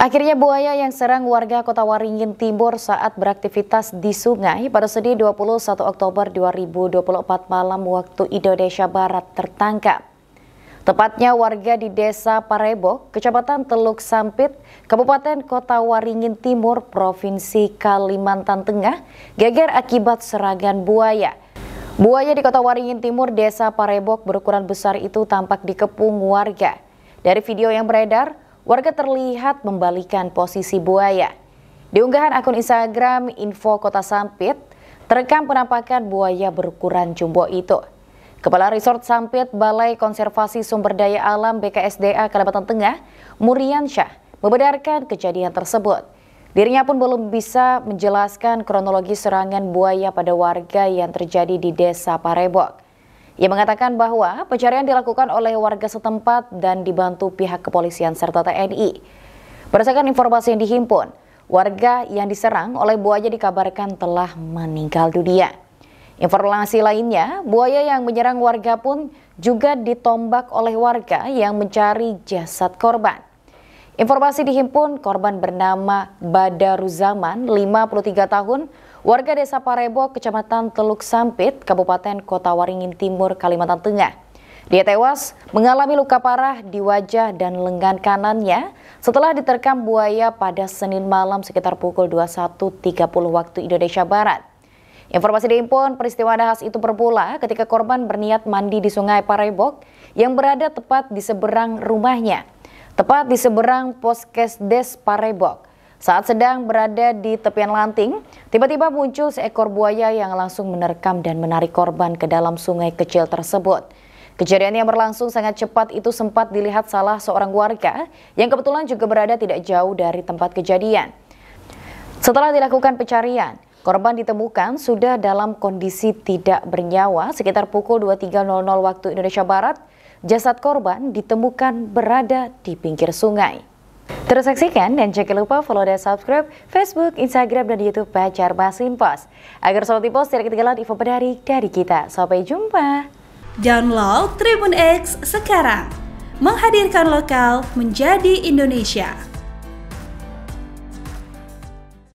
Akhirnya buaya yang serang warga Kota Waringin Timur saat beraktivitas di sungai pada Senin 21 Oktober 2024 malam waktu Indonesia Barat tertangkap. Tepatnya warga di Desa Parebo, Kecamatan Teluk Sampit, Kabupaten Kota Waringin Timur, Provinsi Kalimantan Tengah, geger akibat serangan buaya. Buaya di Kota Waringin Timur, Desa Parebok berukuran besar itu tampak dikepung warga. Dari video yang beredar, warga terlihat membalikan posisi buaya. Di akun Instagram Info Kota Sampit, terekam penampakan buaya berukuran jumbo itu. Kepala Resort Sampit Balai Konservasi Sumber Daya Alam BKSDA Kalimantan Tengah, Muriansyah, membenarkan kejadian tersebut. Dirinya pun belum bisa menjelaskan kronologi serangan buaya pada warga yang terjadi di Desa Parebok. Ia mengatakan bahwa pencarian dilakukan oleh warga setempat dan dibantu pihak kepolisian serta TNI. Berdasarkan informasi yang dihimpun, warga yang diserang oleh buaya dikabarkan telah meninggal dunia. Informasi lainnya, buaya yang menyerang warga pun juga ditombak oleh warga yang mencari jasad korban. Informasi dihimpun korban bernama Badaruzaman, 53 tahun, warga desa Parebo, kecamatan Teluk Sampit, Kabupaten Kota Waringin Timur, Kalimantan Tengah. Dia tewas mengalami luka parah di wajah dan lengan kanannya setelah diterkam buaya pada Senin malam sekitar pukul 21.30 waktu Indonesia Barat. Informasi diimpun, peristiwa nahas itu berpula ketika korban berniat mandi di sungai Parebok yang berada tepat di seberang rumahnya, tepat di seberang poskesdes Parebok. Saat sedang berada di tepian lanting, tiba-tiba muncul seekor buaya yang langsung menerkam dan menarik korban ke dalam sungai kecil tersebut. Kejadian yang berlangsung sangat cepat itu sempat dilihat salah seorang warga yang kebetulan juga berada tidak jauh dari tempat kejadian. Setelah dilakukan pencarian, korban ditemukan sudah dalam kondisi tidak bernyawa sekitar pukul 23.00 waktu Indonesia Barat. Jasad korban ditemukan berada di pinggir sungai. Terus saksikan dan jangan lupa follow dan subscribe Facebook, Instagram, dan Youtube Pacar Basin Pos. Agar Sobat Pos tidak ketinggalan info menarik dari kita. Sampai jumpa! Download Tribun X sekarang. Menghadirkan lokal menjadi Indonesia.